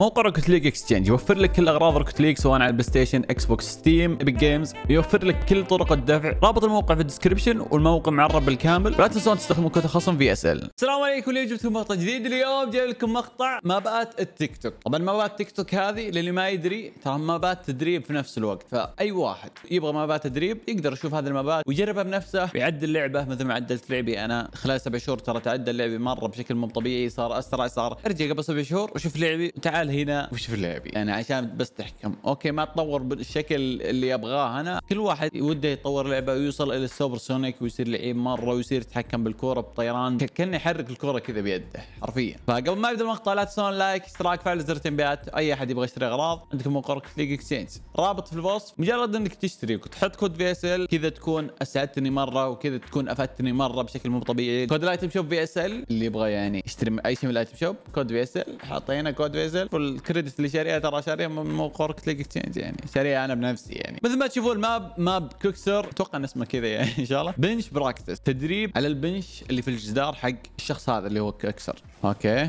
موقع روكت ليج اكسشينج يوفر لك كل اغراض روكت ليج سواء على البلاي ستيشن اكس بوكس ستيم ايبك جيمز يوفر لك كل طرق الدفع رابط الموقع في الديسكربشن والموقع معرب بالكامل ولا تنسون تستخدمون كود خصم في اس ال السلام عليكم اليوم جبت مقطع جديد اليوم جاي لكم مقطع مابات التيك توك طبعا مابات تيك توك هذه للي ما يدري ترى مابات تدريب في نفس الوقت فاي واحد يبغى مابات تدريب يقدر يشوف هذه المابات ويجربها بنفسه ويعدل لعبه مثل ما عدلت لعبي انا خلال سبع شهور ترى تعدل لعبي مره بشكل مو طبيعي صار اسرع صار ارجع قبل سبع شهور وشوف لعبي تعال هنا وش في لعبي يعني عشان بس تحكم اوكي ما تطور بالشكل اللي ابغاه انا كل واحد وده يطور لعبه ويوصل الى السوبر سونيك ويصير لعيب مره ويصير يتحكم بالكوره بطيران كانه يحرك الكوره كذا بيده حرفيا فقبل ما ابدا المقطع لا تنسون لايك اشتراك فعل زر التنبيهات اي احد يبغى يشتري اغراض عندكم موقع كليك اكسينس رابط في الوصف مجرد انك تشتري وتحط كود في اس ال كذا تكون اسعدتني مره وكذا تكون افدتني مره بشكل مو طبيعي كود الايتم شوب في اس ال اللي يبغى يعني يشتري اي شيء من الايتم شوب كود في اس ال حطينا كود في اس ال الكريدت اللي شاريها ترى شاريها من موقع كليك اكسشينج يعني شاريها انا بنفسي يعني مثل ما تشوفون الماب ماب كوكسر اتوقع ان اسمه كذا يعني ان شاء الله بنش براكتس تدريب على البنش اللي في الجدار حق الشخص هذا اللي هو كوكسر اوكي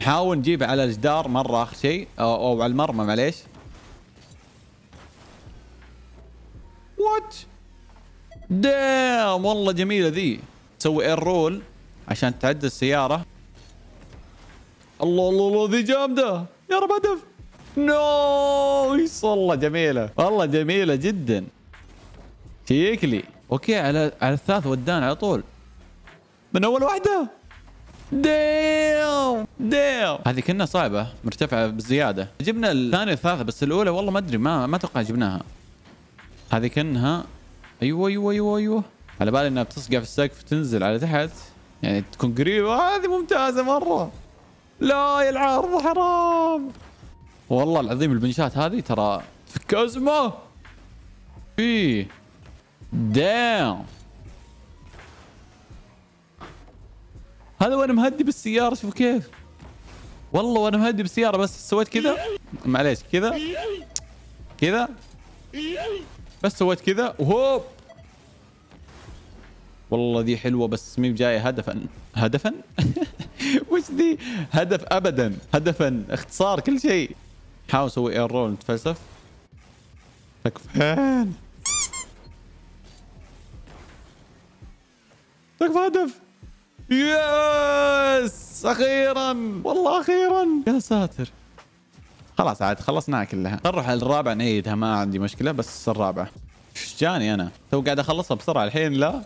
نحاول نجيبه على الجدار مره اخر شيء أو, او على المرمى معليش وات دام والله جميله ذي تسوي اير رول عشان تعدل السياره الله الله الله ذي جامده يا رب هدف نايس والله جميله والله جميله جدا شيكلي اوكي على على الثالث ودانا على طول من اول واحده ديم ديم هذه كنا صعبه مرتفعه بزياده جبنا الثانيه الثالثه بس الاولى والله ما ادري ما ما اتوقع جبناها هذه كانها ايوه ايوه ايوه ايوه على بالي انها بتصقع في السقف تنزل على تحت يعني تكون قريبه هذه ممتازه مره لا يا العرض حرام والله العظيم البنشات هذه ترى تفك ازمه في إيه. دام هذا وانا مهدي بالسياره شوف كيف والله وانا مهدي بالسياره بس سويت كذا معليش كذا كذا بس سويت كذا وهوب والله ذي حلوه بس مي بجايه هدف هدفا وش ذي هدف ابدا هدفا اختصار كل شيء حاول اسوي اير رول نتفلسف تكفين تكفى هدف يس اخيرا والله اخيرا يا ساتر خلاص عاد خلصناها كلها نروح الرابع نعيدها ما عندي مشكله بس الرابعه ايش جاني انا تو قاعد اخلصها بسرعه الحين لا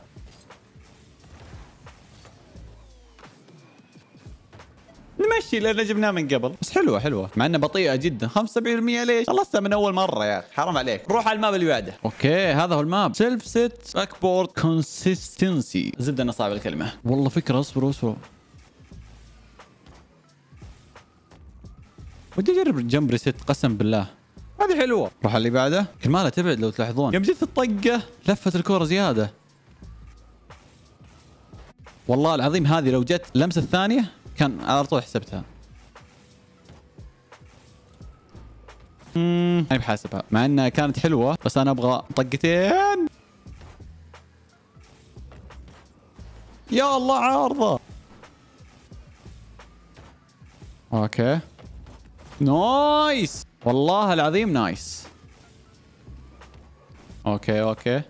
ماشي لان جبناه من قبل بس حلوه حلوه مع انها بطيئه جدا 75% ليش خلصتها من اول مره يا اخي حرام عليك روح على الماب اللي بعده اوكي هذا هو الماب سيلف سيت باك بورد كونسستنسي زبده انه صعب الكلمه والله فكره اصبروا اصبروا ودي اجرب جمب ريست قسم بالله هذه حلوه روح اللي بعده كل ماله تبعد لو تلاحظون يوم جت الطقه لفت الكوره زياده والله العظيم هذه لو جت لمسه الثانيه كان على طول حسبتها امم ماني بحاسبها مع انها كانت حلوه بس انا ابغى طقتين يا الله عارضه اوكي نايس والله العظيم نايس اوكي اوكي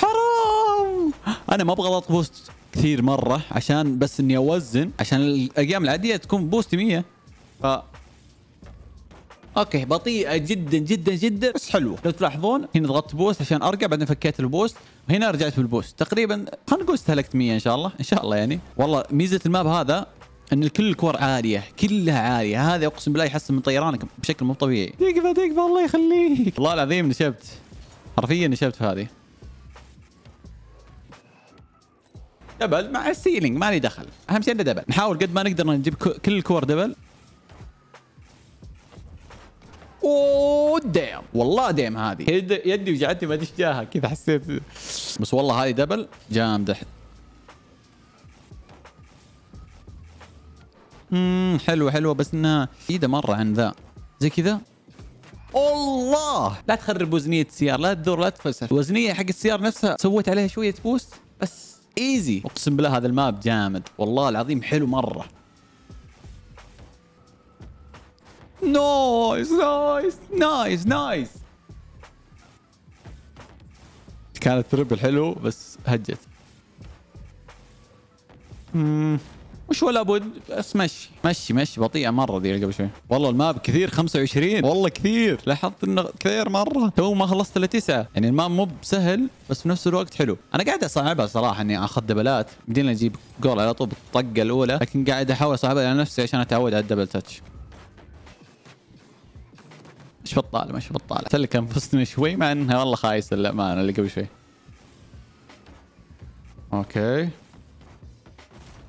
حرام انا ما ابغى اضغط بوست كثير مره عشان بس اني اوزن عشان الايام العاديه تكون بوستي 100 ف اوكي بطيئه جدا جدا جدا بس حلوه لو تلاحظون هنا ضغطت بوست عشان ارجع بعدين فكيت البوست وهنا رجعت بالبوست تقريبا خلينا نقول استهلكت 100 ان شاء الله ان شاء الله يعني والله ميزه الماب هذا ان كل الكور عاليه كلها عاليه هذا اقسم بالله يحسن من طيرانك بشكل مو طبيعي تكفى تكفى الله يخليك والله العظيم نشبت حرفيا نشبت في هذه دبل مع السيلينج ما لي دخل اهم شيء انه دبل نحاول قد ما نقدر نجيب كل الكور دبل اوه ديم والله ديم هذه يدي وجعتني ما تشجاها كذا حسيت بس والله هذه دبل جامده امم حلوه حلوه بس انها بعيده مره عن ذا زي كذا الله لا تخرب وزنيه السياره لا تدور لا تفسح وزنيه حق السياره نفسها سويت عليها شويه بوست بس ايزي اقسم بالله هذا الماب جامد والله العظيم حلو مره نايس نايس نايس نايس كانت تربل حلو بس هجت hmm. مش ولا بد بس مشي مشي مشي بطيئه مره ذي قبل شوي والله الماب كثير 25 والله كثير لاحظت انه كثير مره تو ما خلصت الا تسعه يعني الماب مو بسهل بس في نفس الوقت حلو انا قاعد اصعبها صراحه اني اخذ دبلات بدينا اجيب جول على طول بالطقه الاولى لكن قاعد احاول اصعبها على نفسي عشان اتعود على الدبل تاتش مش بطاله مش بطاله سلك انفسنا شوي مع انها والله خايسه للامانه اللي قبل شوي اوكي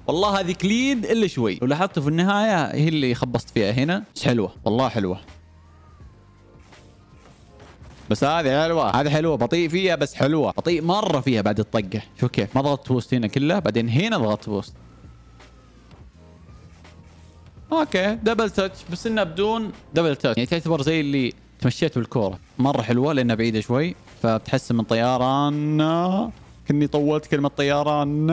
والله هذه كليد الا شوي لو في النهايه هي اللي خبصت فيها هنا بس حلوه والله حلوه بس هذه حلوه هذه حلوه بطيء فيها بس حلوه بطيء مره فيها بعد الطقه شوف كيف ما ضغطت بوست هنا كله بعدين هنا ضغطت بوست اوكي دبل تاتش بس انه بدون دبل تاتش يعني تعتبر زي اللي تمشيت بالكوره مره حلوه لانها بعيده شوي فبتحسن من طيران كني طولت كلمه طيران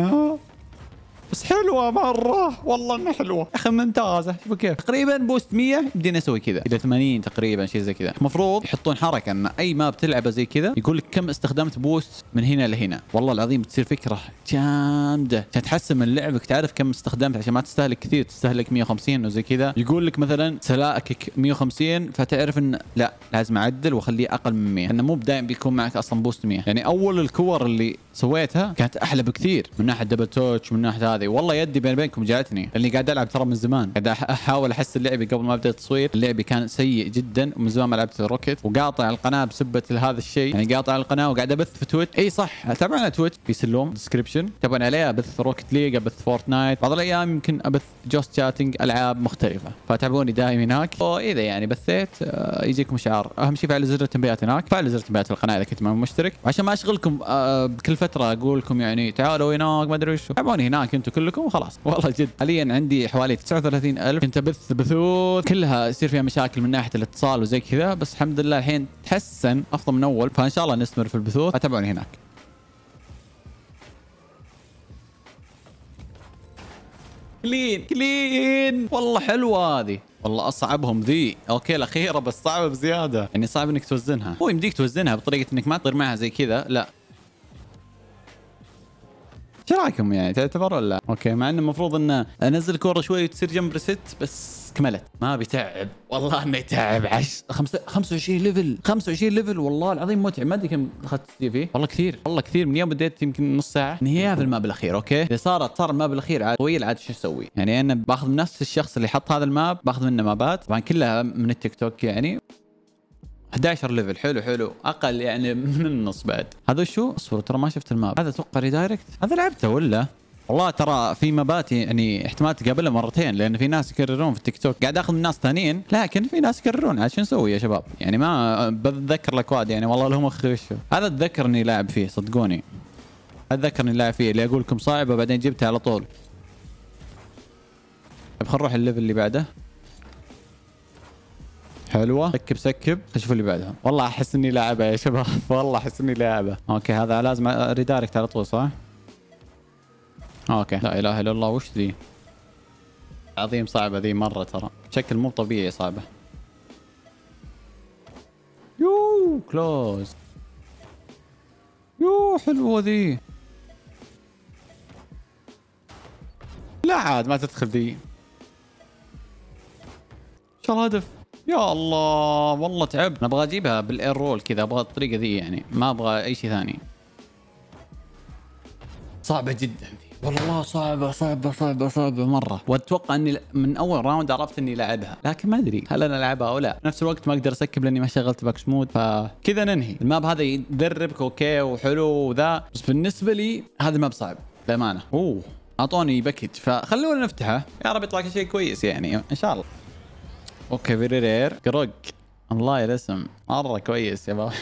بس حلوه مره والله انها حلوه يا اخي ممتازه شوفوا كيف تقريبا بوست 100 بدينا نسوي كذا الى 80 تقريبا شيء زي كذا المفروض يحطون حركه ان اي ماب تلعبه زي كذا يقول لك كم استخدمت بوست من هنا لهنا والله العظيم بتصير فكره جامده عشان تحسن من لعبك تعرف كم استخدمت عشان ما تستهلك كثير تستهلك 150 وزي كذا يقول لك مثلا سلائكك 150 فتعرف ان لا لازم اعدل واخليه اقل من 100 لانه مو دائما بيكون معك اصلا بوست 100 يعني اول الكور اللي سويتها كانت احلى بكثير من ناحيه دبل توتش من ناحيه هذه والله يدي بين بينكم جاتني لاني قاعد العب ترى من زمان قاعد احاول احسن لعبي قبل ما ابدا التصوير لعبي كان سيء جدا ومن زمان ما لعبت روكيت وقاطع القناه بسبه لهذا الشيء يعني قاطع القناه وقاعد ابث في تويتش اي صح تابعنا تويتش في سلوم ديسكربشن تابعنا عليه ابث روكت ليج ابث فورتنايت بعض الايام يمكن ابث جوست شاتنج العاب مختلفه فتابعوني دائم هناك واذا يعني بثيت آه، يجيكم شعار اهم شيء فعل زر التنبيهات هناك فعل زر التنبيهات القناه اذا كنت مشترك وعشان ما اشغلكم آه، بكلفه فتره اقول لكم يعني تعالوا هناك ما ادري وش تعبوني هناك انتم كلكم وخلاص والله جد حاليا عندي حوالي 39000 كنت ابث بثوث كلها يصير فيها مشاكل من ناحيه الاتصال وزي كذا بس الحمد لله الحين تحسن افضل من اول فان شاء الله نستمر في البثوث تابعوني هناك كلين كلين والله حلوه هذه والله اصعبهم ذي اوكي الاخيره بس صعبه بزياده يعني صعب انك توزنها هو يمديك توزنها بطريقه انك ما تطير معها زي كذا لا ايش رايكم يعني تعتبر ولا اوكي مع انه المفروض انه انزل الكوره شوي وتصير جنب ريست بس كملت ما بيتعب والله انه يتعب عش 25 ليفل 25 ليفل والله العظيم متعب ما ادري كم اخذت سي في والله كثير والله كثير من يوم بديت يمكن نص ساعه نهيها في الماب الاخير اوكي اذا صارت صار الماب الاخير عاد طويل عاد شو اسوي يعني انا باخذ نفس الشخص اللي حط هذا الماب باخذ منه مابات طبعا كلها من التيك توك يعني 11 ليفل حلو حلو اقل يعني من النص بعد هذا شو اصبر ترى ما شفت الماب هذا اتوقع ريدايركت هذا لعبته ولا والله ترى في مبات يعني احتمال تقابلها مرتين لان في ناس يكررون في التيك توك قاعد اخذ من ناس ثانيين لكن في ناس يكررون عاد شو نسوي يا شباب يعني ما بتذكر الاكواد يعني والله لهم اخي وشو هذا اتذكر اني لاعب فيه صدقوني اتذكر اني لاعب فيه اللي اقول لكم صعبه بعدين جبتها على طول طيب خلينا نروح الليفل اللي بعده حلوه سكب سكب اشوف اللي بعدها والله احس اني لاعبه يا شباب والله احس اني لاعبه اوكي هذا لازم ريدايركت على طول صح اوكي لا اله الا الله وش ذي عظيم صعبه ذي مره ترى بشكل مو طبيعي صعبه يو كلوز يو حلوه ذي لا عاد ما تدخل ذي شو الهدف؟ يا الله والله تعبت ابغى اجيبها بالاير رول كذا ابغى الطريقه ذي يعني ما ابغى اي شيء ثاني صعبه جدا دي والله صعبة صعبة صعبة صعبة مرة واتوقع اني من اول راوند عرفت اني لعبها لكن ما ادري هل انا العبها او لا نفس الوقت ما اقدر اسكب لاني ما شغلت باكش مود فكذا ننهي الماب هذا يدربك اوكي وحلو وذا بس بالنسبة لي هذا الماب صعب بامانة اوه اعطوني باكج فخلونا نفتحه يا رب يطلع شيء كويس يعني ان شاء الله اوكي فيري رير قرق والله الاسم مره كويس يا بابا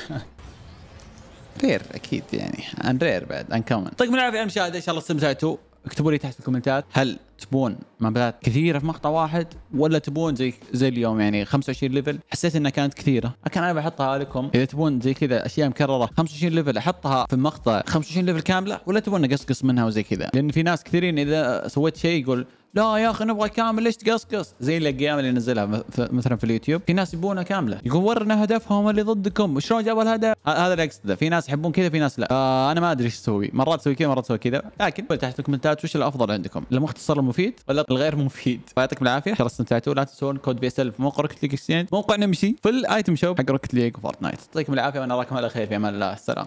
رير اكيد يعني ان رير بعد ان كومن يعطيكم العافيه المشاهده ان شاء الله استمتعتوا اكتبوا لي تحت في الكومنتات هل تبون مابات كثيره في مقطع واحد ولا تبون زي زي اليوم يعني 25 ليفل حسيت انها كانت كثيره لكن انا بحطها لكم اذا تبون زي كذا اشياء مكرره 25 ليفل احطها في المقطع 25 ليفل كامله ولا تبون نقصقص منها وزي كذا لان في ناس كثيرين اذا سويت شيء يقول لا يا اخي نبغى كامل ليش تقصقص زي الاقيام اللي نزلها مثلا في اليوتيوب في ناس يبونها كامله يقول ورنا هدفهم اللي ضدكم شلون جابوا الهدف هذا اللي اقصده في ناس يحبون كذا في ناس لا آه انا ما ادري ايش اسوي مرات اسوي كذا مرات اسوي كذا لكن تحت في الكومنتات وش الافضل عندكم المختصر المفيد ولا الغير مفيد فيعطيكم العافيه ان شاء الله استمتعتوا لا تنسون كود بي اس ال في موقع روكت ليج موقع نمشي في الايتم شوب حق روكت ليج وفورتنايت يعطيكم العافيه وانا اراكم على خير في امان الله السلام